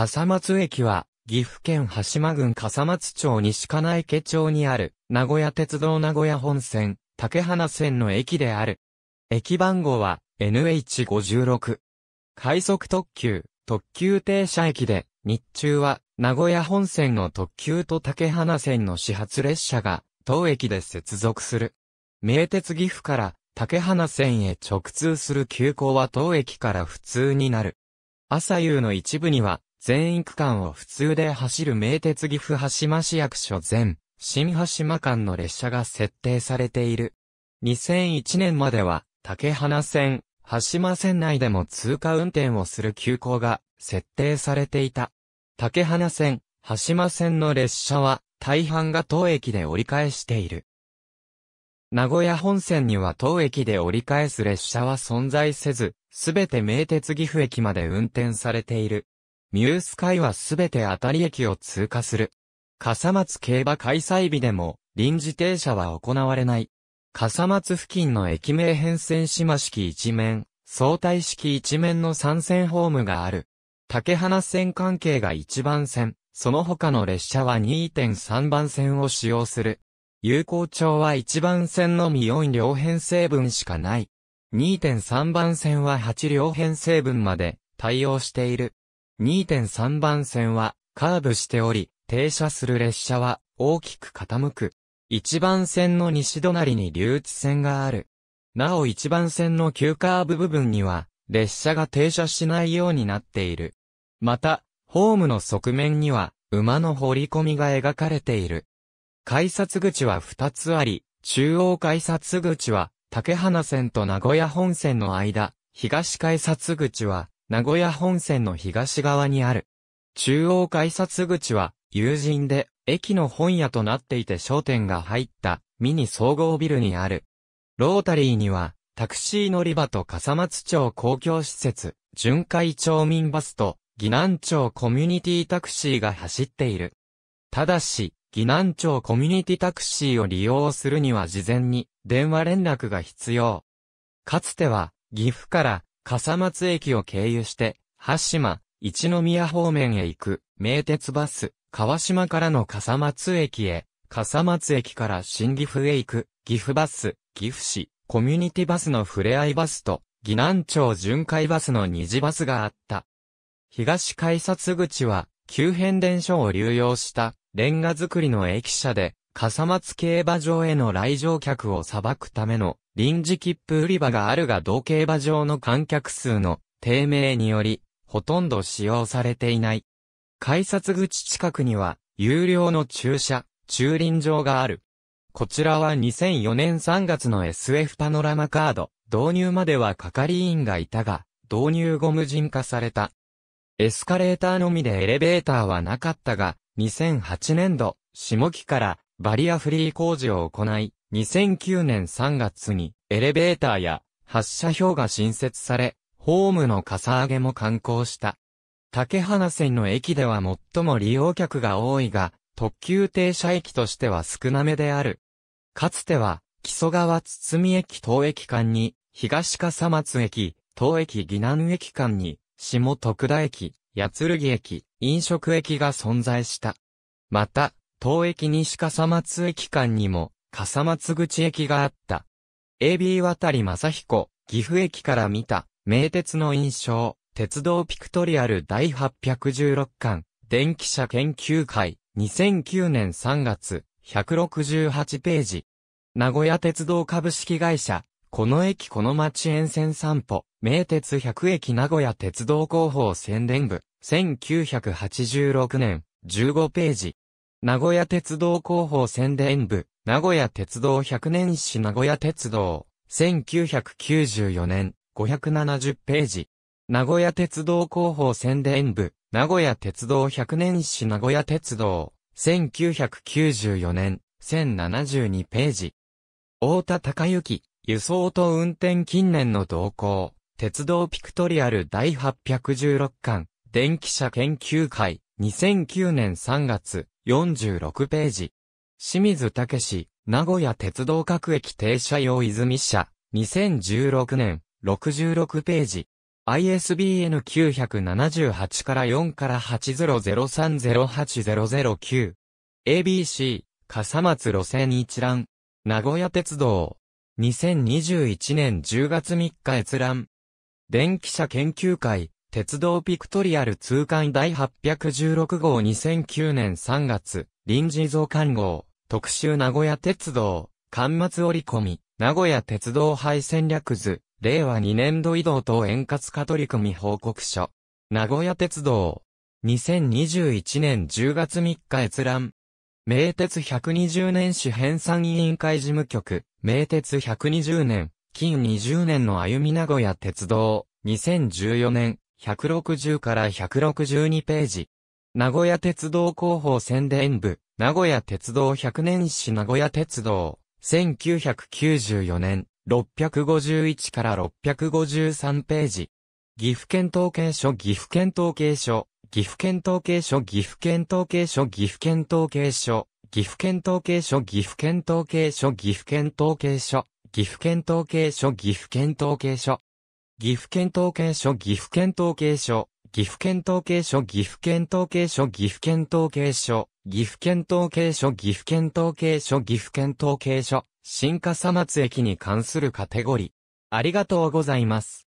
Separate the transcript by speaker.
Speaker 1: 笠松駅は、岐阜県羽島郡笠松町西金池町にある、名古屋鉄道名古屋本線、竹花線の駅である。駅番号は、NH56。快速特急、特急停車駅で、日中は、名古屋本線の特急と竹花線の始発列車が、当駅で接続する。名鉄岐阜から、竹花線へ直通する急行は当駅から普通になる。朝夕の一部には、全域間を普通で走る名鉄岐阜羽島市役所全、新羽島間の列車が設定されている。2001年までは、竹花線、羽島線内でも通過運転をする急行が設定されていた。竹花線、羽島線の列車は大半が当駅で折り返している。名古屋本線には当駅で折り返す列車は存在せず、すべて名鉄岐阜駅まで運転されている。ミュース会はすべて当たり駅を通過する。笠松競馬開催日でも、臨時停車は行われない。笠松付近の駅名変遷島式一面、相対式一面の参線ホームがある。竹花線関係が1番線、その他の列車は2.3番線を使用する。有効町は1番線のみ4両編成分しかない。2.3番線は8両編成分まで対応している。2.3番線はカーブしており、停車する列車は大きく傾く。1番線の西隣に留置線がある。なお1番線の急カーブ部分には、列車が停車しないようになっている。また、ホームの側面には、馬の掘り込みが描かれている。改札口は2つあり、中央改札口は、竹花線と名古屋本線の間、東改札口は、名古屋本線の東側にある。中央改札口は、友人で、駅の本屋となっていて商店が入った、ミニ総合ビルにある。ロータリーには、タクシー乗り場と笠松町公共施設、巡回町民バスと、疑南町コミュニティタクシーが走っている。ただし、疑南町コミュニティタクシーを利用するには事前に電話連絡が必要。かつては、岐阜から笠松駅を経由して、八島、一宮方面へ行く、名鉄バス、川島からの笠松駅へ、笠松駅から新岐阜へ行く、岐阜バス、岐阜市、コミュニティバスのふれあいバスと、岐南町巡回バスの二次バスがあった。東改札口は、急変電所を流用したレンガ造りの駅舎で、笠松競馬場への来場客を裁くための臨時切符売り場があるが同競馬場の観客数の低迷により、ほとんど使用されていない。改札口近くには、有料の駐車、駐輪場がある。こちらは2004年3月の SF パノラマカード、導入までは係員がいたが、導入後無人化された。エスカレーターのみでエレベーターはなかったが、2008年度、下期からバリアフリー工事を行い、2009年3月にエレベーターや発車表が新設され、ホームのかさ上げも観光した。竹花線の駅では最も利用客が多いが、特急停車駅としては少なめである。かつては、木曽川堤駅東駅間に、東笠松駅、東駅宜南駅間に、下徳田駅、八剣駅、飲食駅が存在した。また、東駅西笠松駅間にも、笠松口駅があった。AB 渡り正彦、岐阜駅から見た、名鉄の印象、鉄道ピクトリアル第816巻、電気車研究会、2009年3月、168ページ。名古屋鉄道株式会社、この駅この町沿線散歩、名鉄100駅名古屋鉄道広報宣伝部、1986年、15ページ。名古屋鉄道広報宣伝部、名古屋鉄道100年史名古屋鉄道、1994年、570ページ。名古屋鉄道広報宣伝部、名古屋鉄道100年史名古屋鉄道、1994年、1072ページ。大田隆之、輸送と運転近年の動向、鉄道ピクトリアル第816巻、電気車研究会、2009年3月、46ページ。清水武史、名古屋鉄道各駅停車用泉社、2016年、66ページ。ISBN 978から4から800308009。ABC、笠松路線一覧。名古屋鉄道。2021年10月3日閲覧。電気車研究会、鉄道ピクトリアル通貫第816号2009年3月、臨時増刊号、特集名古屋鉄道、刊末折り込み、名古屋鉄道廃戦略図、令和2年度移動等円滑化取り組み報告書。名古屋鉄道。2021年10月3日閲覧。名鉄120年史編纂委員会事務局。名鉄120年、近20年の歩み名古屋鉄道。2014年、160から162ページ。名古屋鉄道広報宣伝部、名古屋鉄道100年史名古屋鉄道、1994年、651から653ページ。岐阜県統計書、岐阜県統計書、岐阜県統計所岐阜県統計所岐阜県統計所岐阜県統計所岐阜県統計所岐阜県統計所岐阜県統計所岐阜県統計所岐阜県統計所、岐阜県統計所、岐阜県統計所、岐阜県統計所、岐阜県統計所、岐阜県統計所、岐阜県統計所、岐阜県統計所、新笠松駅に関するカテゴリー。ありがとうございます。